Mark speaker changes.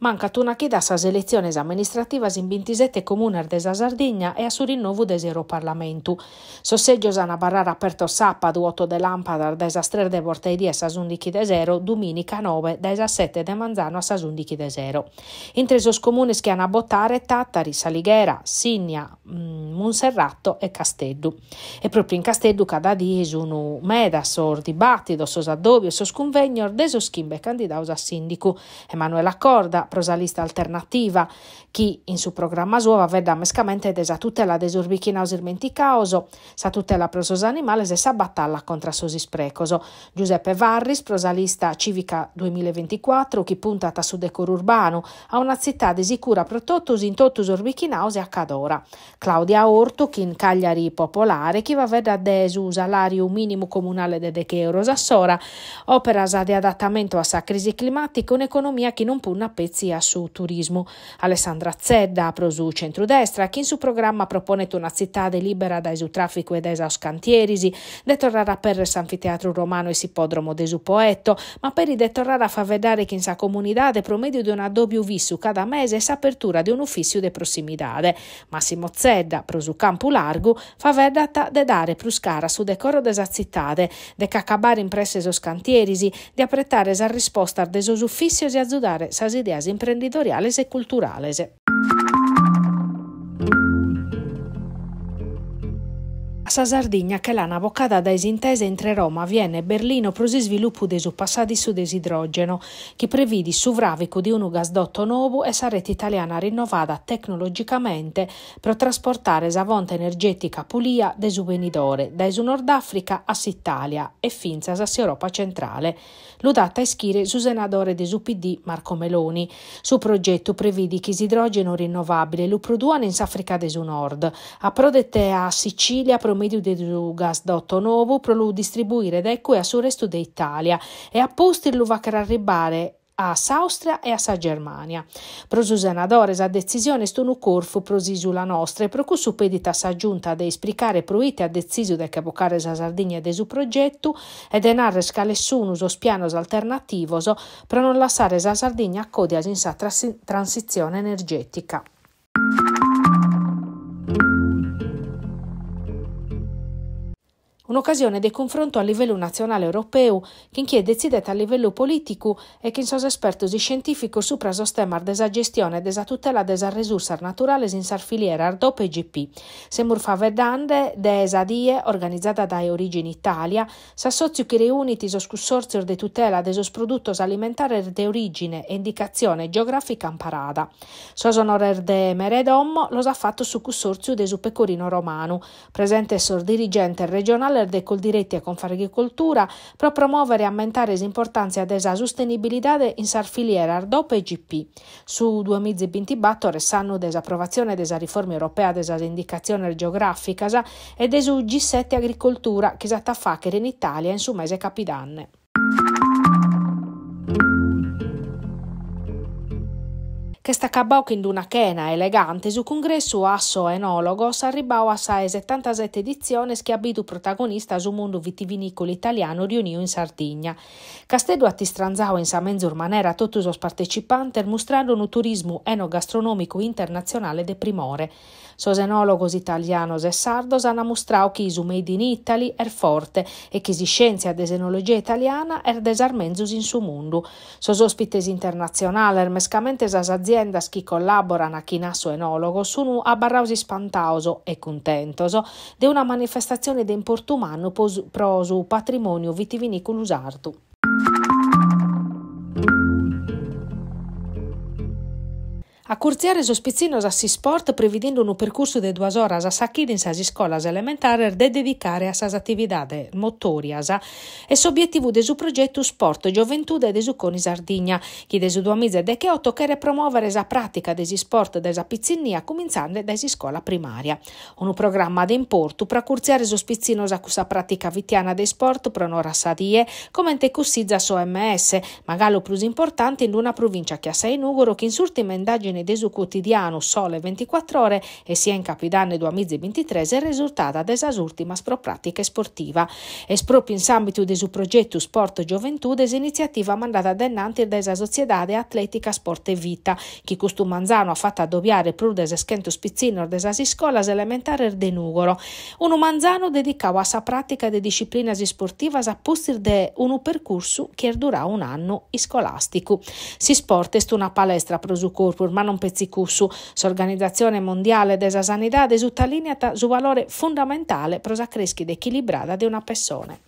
Speaker 1: Mancata una chida sa selezione amministrativa in 27 comune della Sardegna e a su rinnovo del zero Parlamento. Sosseggio sana barrara aperto sappa du 8 de lampada della strada de Portaidie a Sasundichi de Zero, domenica 9 della 7 de Manzano a Sasundichi de Zero. In tresos comuni che hanno a bottare Tattari, Salighera, Signa, mm, Monserrato e Casteddu. E proprio in Casteddu cada di sono meda, sor dibattito, sos addobio, sos convegno, deso schimbe candidaus a sindico. Emanuela Corda, prosalista alternativa, chi in su programma suo sua vedda mescamente desa tutela de urbichina osirmenti caoso, sa tutela pro animale se sa battalla contra sos isprecoso. Giuseppe Varris, prosalista civica 2024, chi punta a su decoro urbano, a una città di sicura pro totus in totus urbichinaos e a cadora. Claudia Orto, chi in Cagliari popolare, chi va vedda de su salario minimo comunale de deche euros a sora, opera sa di adattamento a sa crisi climatica, un'economia che non punna pezzi Polizia su Turismo. Alessandra Zedda, Prosu Centrodestra, che in suo programma propone una città libera da esu traffico ed esa scantierisi, detorrara per l'anfiteatro Romano e Sipodromo su Poetto, ma per i detorrara fa vedere che in sa comunidade promedio di una doppio vissu cada mese e s'apertura di un ufficio de prossimitade. Massimo Zedda, Prosu Campo Largo, fa vedata de dare pruscara su decoro desa cittade, de cacabare impresse esos cantierisi, di aprettare sa risposta de ardesos ufficio e azzudare sas ideas imprenditoriales e culturales. sa Sardigna che la navocada da esintese entre Roma, Vienna e Berlino pro si sviluppo de su passati su desidrogeno, che previdi suvravico di un gasdotto nuovo e sa rete italiana rinnovata tecnologicamente per trasportare sa vonta energetica pulia de su venidore, da su Nord Africa a Sitalia e finza sa Europa centrale. Ludata ischire su senatore de su PD Marco Meloni. Su progetto prevede che isidrogeno rinnovabile lo produano in Africa de su Nord, a prodette a Sicilia promette medie du gas dotto novo pro lu distribuire da eco a su resto d'Italia e apposti lu va arribare a Saustria e a Sa Germania. Pro Susanna Dores a decisione stonu corfu prosisu la nostra e pro cussu pedita sa giunta de isplicare proite a deciso de capocare sa Sardegna de su progetto e ed enarre scalessunus o spianos alternativoso pro non lasciare sa Sardegna a codia in sa transizione energetica. Un'occasione di confronto a livello nazionale europeo, che chi è decidete a livello politico e che in sos espertos scientifico su preso temas desa gestione e desa tutela desa risorsa naturale in sar filiera Ardope e GP. Semur fa vedande, desa die organizzata da Origini Italia, s'assozio che riuniti sos consorzio de tutela de sos produttos alimentari de origine e indicazione geografica amparada. Sos onorer de Meredom los ha fatto su consorzio de su pecorino romano, presente sor dirigente regionale valore de coldiretti e Agricoltura pro promuovere e aumentare l'importanza della sostenibilità in sar filiera Ardopo e GP. Su 2024 restano desapprovazione della riforma europea della indicazione geografica e desu G7 Agricoltura che si attaffa in Italia in su mese capidanne. che sta cabocca in una chena elegante su congresso asso enologo s'arribao a sa 77 edizione che protagonista su mondo vitivinicolo italiano riunio in Sardegna. Castedo atti stranzao in sa menzur manera tutto i partecipanti mostrando un turismo enogastronomico internazionale de primore. Sos enologos italianos e sardos hanno mostrato che su Made in Italy er forte e che si scienza ed enologia italiana er desarmenzus in su mondo. Sos ospites internazionali ermescamente aziende aziendas chi collaborano a Chinasso Enologo sono a Barrausi spantaoso e contentoso di una manifestazione di importunano pro su patrimonio vitivinicolo usartu. A Curziare Sospizzino si Sport prevedendo un percorso de due ore a Sacchidin Sasi Scolas Elementare de dedicare a sas attività motorias e s'obiettivo de su progetto Sport Gioventù de su Coni Sardigna, che de su duamize de che 2018 chiede promuovere sa pratica de si sport de sa pizzinia cominciando desi scuola primaria. Un programma de importo per Curziare Sospizzino Sacusa pratica vittiana de sport pronora sa die, come te cussizza su OMS, magari più importante in una provincia che ha sei nugoro che in ultima indagine in quotidiano Sole 24 ore e sia in Capidanno 2023 è risultata desa ultima spro pratica sportiva. Es proprio in ambito desu progetto Sport Gioventù des iniziativa mandata dennanti desa Sociedade Atletica Sport e Vita, che questo manzano ha fatto addobiare prudes schento spizzino desa scolas elementare de Nugoro. Uno manzano dedicato a sa pratica de disciplinas sportiva sa postir de un percorso che durerà un anno scolastico. Si sport est una palestra prosu corpus, ma non pezzicusu. L'Organizzazione Mondiale della Sanità risulta allineata su valore fondamentale per la crescita equilibrata di una persona.